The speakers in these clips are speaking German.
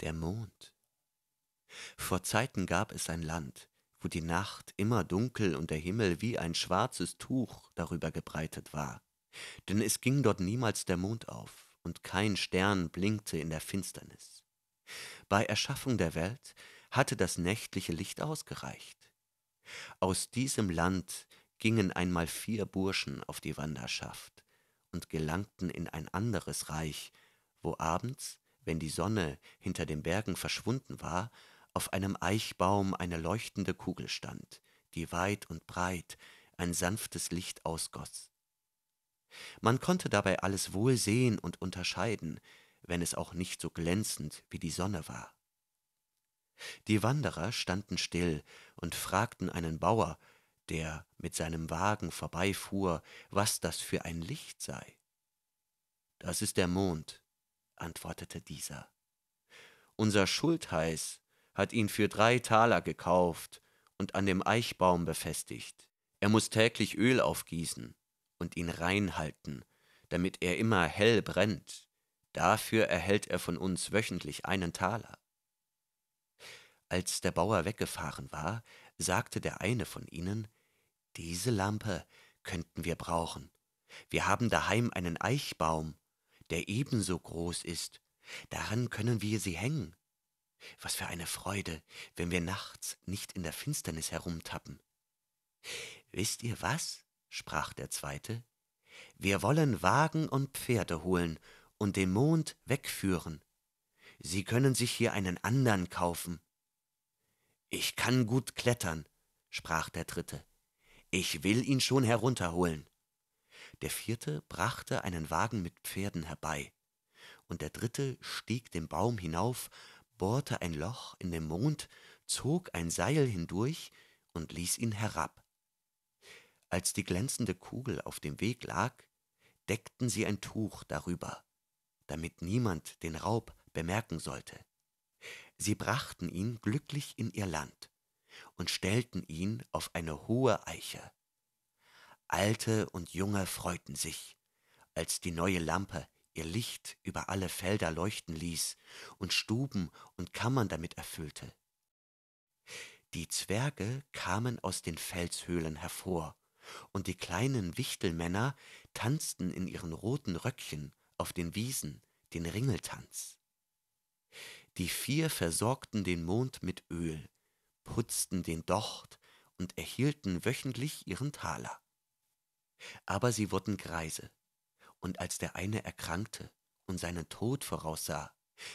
der Mond. Vor Zeiten gab es ein Land, wo die Nacht immer dunkel und der Himmel wie ein schwarzes Tuch darüber gebreitet war, denn es ging dort niemals der Mond auf, und kein Stern blinkte in der Finsternis. Bei Erschaffung der Welt hatte das nächtliche Licht ausgereicht. Aus diesem Land gingen einmal vier Burschen auf die Wanderschaft und gelangten in ein anderes Reich, wo abends wenn die Sonne hinter den Bergen verschwunden war, auf einem Eichbaum eine leuchtende Kugel stand, die weit und breit ein sanftes Licht ausgoss. Man konnte dabei alles wohl sehen und unterscheiden, wenn es auch nicht so glänzend wie die Sonne war. Die Wanderer standen still und fragten einen Bauer, der mit seinem Wagen vorbeifuhr, was das für ein Licht sei. Das ist der Mond, antwortete dieser. Unser Schultheiß hat ihn für drei Taler gekauft und an dem Eichbaum befestigt. Er muß täglich Öl aufgießen und ihn reinhalten, damit er immer hell brennt. Dafür erhält er von uns wöchentlich einen Taler. Als der Bauer weggefahren war, sagte der eine von ihnen, diese Lampe könnten wir brauchen. Wir haben daheim einen Eichbaum, der ebenso groß ist. Daran können wir sie hängen. Was für eine Freude, wenn wir nachts nicht in der Finsternis herumtappen. Wisst ihr was? sprach der zweite. Wir wollen Wagen und Pferde holen und den Mond wegführen. Sie können sich hier einen andern kaufen. Ich kann gut klettern, sprach der dritte. Ich will ihn schon herunterholen der vierte brachte einen Wagen mit Pferden herbei, und der dritte stieg den Baum hinauf, bohrte ein Loch in den Mond, zog ein Seil hindurch und ließ ihn herab. Als die glänzende Kugel auf dem Weg lag, deckten sie ein Tuch darüber, damit niemand den Raub bemerken sollte. Sie brachten ihn glücklich in ihr Land und stellten ihn auf eine hohe Eiche. Alte und Junge freuten sich, als die neue Lampe ihr Licht über alle Felder leuchten ließ und Stuben und Kammern damit erfüllte. Die Zwerge kamen aus den Felshöhlen hervor, und die kleinen Wichtelmänner tanzten in ihren roten Röckchen auf den Wiesen den Ringeltanz. Die vier versorgten den Mond mit Öl, putzten den Docht und erhielten wöchentlich ihren Taler. Aber sie wurden greise. Und als der eine erkrankte und seinen Tod voraussah,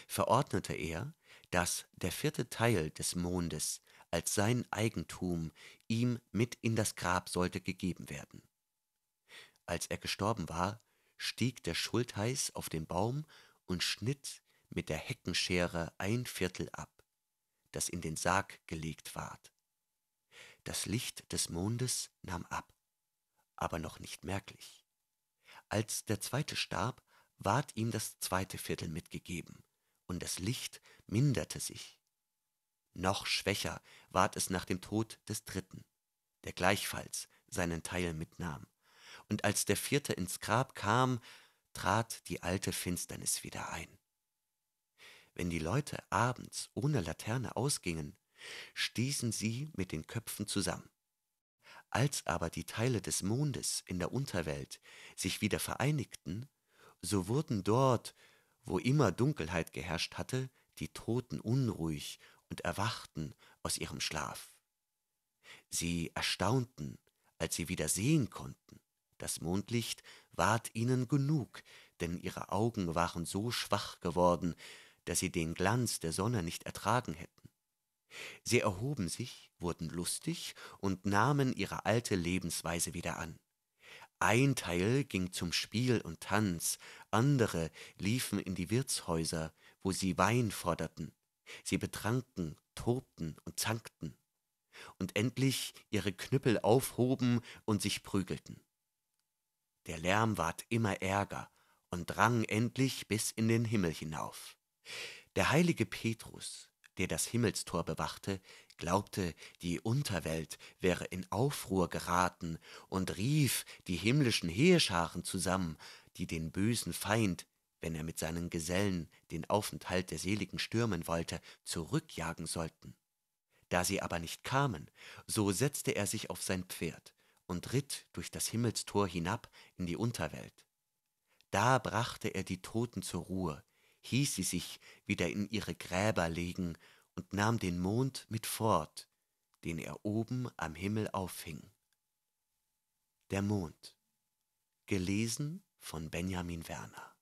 verordnete er, dass der vierte Teil des Mondes als sein Eigentum ihm mit in das Grab sollte gegeben werden. Als er gestorben war, stieg der Schultheiß auf den Baum und schnitt mit der Heckenschere ein Viertel ab, das in den Sarg gelegt ward. Das Licht des Mondes nahm ab, aber noch nicht merklich. Als der zweite starb, ward ihm das zweite Viertel mitgegeben, und das Licht minderte sich. Noch schwächer ward es nach dem Tod des dritten, der gleichfalls seinen Teil mitnahm. Und als der vierte ins Grab kam, trat die alte Finsternis wieder ein. Wenn die Leute abends ohne Laterne ausgingen, stießen sie mit den Köpfen zusammen als aber die Teile des Mondes in der Unterwelt sich wieder vereinigten, so wurden dort, wo immer Dunkelheit geherrscht hatte, die Toten unruhig und erwachten aus ihrem Schlaf. Sie erstaunten, als sie wieder sehen konnten. Das Mondlicht ward ihnen genug, denn ihre Augen waren so schwach geworden, dass sie den Glanz der Sonne nicht ertragen hätten. Sie erhoben sich, wurden lustig und nahmen ihre alte Lebensweise wieder an. Ein Teil ging zum Spiel und Tanz, andere liefen in die Wirtshäuser, wo sie Wein forderten. Sie betranken, tobten und zankten. Und endlich ihre Knüppel aufhoben und sich prügelten. Der Lärm ward immer ärger und drang endlich bis in den Himmel hinauf. Der heilige Petrus, der das Himmelstor bewachte, glaubte, die Unterwelt wäre in Aufruhr geraten und rief die himmlischen Heerscharen zusammen, die den bösen Feind, wenn er mit seinen Gesellen den Aufenthalt der Seligen stürmen wollte, zurückjagen sollten. Da sie aber nicht kamen, so setzte er sich auf sein Pferd und ritt durch das Himmelstor hinab in die Unterwelt. Da brachte er die Toten zur Ruhe, hieß sie sich wieder in ihre Gräber legen und nahm den Mond mit fort, den er oben am Himmel auffing. Der Mond. Gelesen von Benjamin Werner.